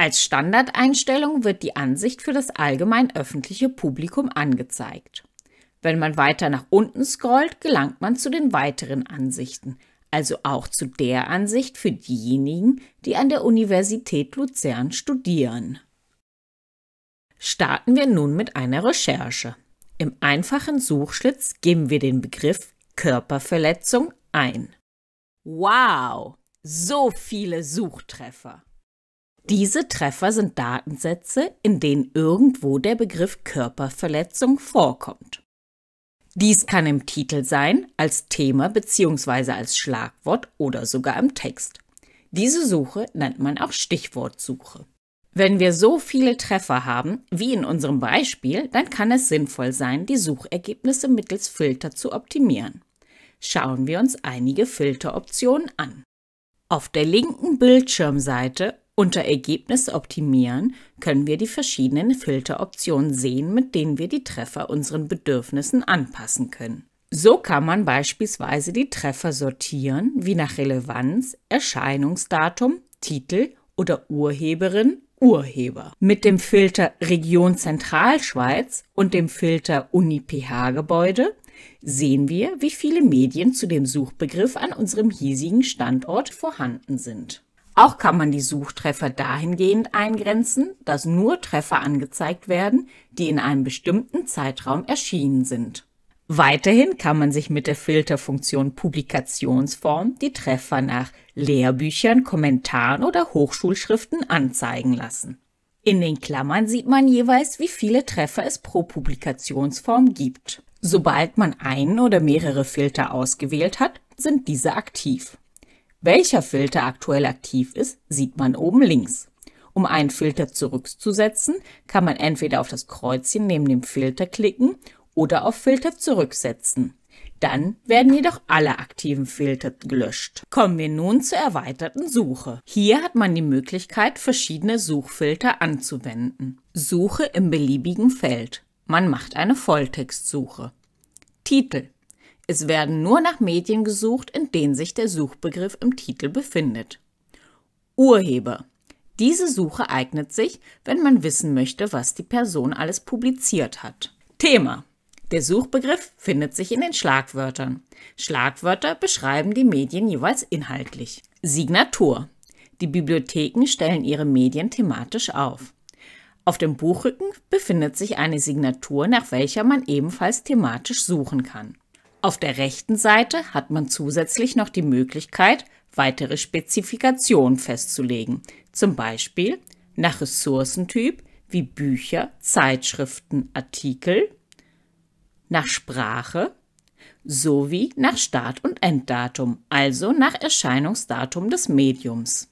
Als Standardeinstellung wird die Ansicht für das allgemein öffentliche Publikum angezeigt. Wenn man weiter nach unten scrollt, gelangt man zu den weiteren Ansichten, also auch zu der Ansicht für diejenigen, die an der Universität Luzern studieren. Starten wir nun mit einer Recherche. Im einfachen Suchschlitz geben wir den Begriff Körperverletzung ein. Wow, so viele Suchtreffer. Diese Treffer sind Datensätze, in denen irgendwo der Begriff Körperverletzung vorkommt. Dies kann im Titel sein, als Thema bzw. als Schlagwort oder sogar im Text. Diese Suche nennt man auch Stichwortsuche. Wenn wir so viele Treffer haben, wie in unserem Beispiel, dann kann es sinnvoll sein, die Suchergebnisse mittels Filter zu optimieren. Schauen wir uns einige Filteroptionen an. Auf der linken Bildschirmseite unter Ergebnis optimieren können wir die verschiedenen Filteroptionen sehen, mit denen wir die Treffer unseren Bedürfnissen anpassen können. So kann man beispielsweise die Treffer sortieren, wie nach Relevanz, Erscheinungsdatum, Titel oder Urheberin, Urheber. Mit dem Filter Region Zentralschweiz und dem Filter Uni-PH-Gebäude sehen wir, wie viele Medien zu dem Suchbegriff an unserem hiesigen Standort vorhanden sind. Auch kann man die Suchtreffer dahingehend eingrenzen, dass nur Treffer angezeigt werden, die in einem bestimmten Zeitraum erschienen sind. Weiterhin kann man sich mit der Filterfunktion Publikationsform die Treffer nach Lehrbüchern, Kommentaren oder Hochschulschriften anzeigen lassen. In den Klammern sieht man jeweils, wie viele Treffer es pro Publikationsform gibt. Sobald man einen oder mehrere Filter ausgewählt hat, sind diese aktiv. Welcher Filter aktuell aktiv ist, sieht man oben links. Um einen Filter zurückzusetzen, kann man entweder auf das Kreuzchen neben dem Filter klicken oder auf Filter zurücksetzen. Dann werden jedoch alle aktiven Filter gelöscht. Kommen wir nun zur erweiterten Suche. Hier hat man die Möglichkeit, verschiedene Suchfilter anzuwenden. Suche im beliebigen Feld. Man macht eine Volltextsuche. Titel es werden nur nach Medien gesucht, in denen sich der Suchbegriff im Titel befindet. Urheber. Diese Suche eignet sich, wenn man wissen möchte, was die Person alles publiziert hat. Thema. Der Suchbegriff findet sich in den Schlagwörtern. Schlagwörter beschreiben die Medien jeweils inhaltlich. Signatur. Die Bibliotheken stellen ihre Medien thematisch auf. Auf dem Buchrücken befindet sich eine Signatur, nach welcher man ebenfalls thematisch suchen kann. Auf der rechten Seite hat man zusätzlich noch die Möglichkeit, weitere Spezifikationen festzulegen, zum Beispiel nach Ressourcentyp wie Bücher, Zeitschriften, Artikel, nach Sprache sowie nach Start- und Enddatum, also nach Erscheinungsdatum des Mediums.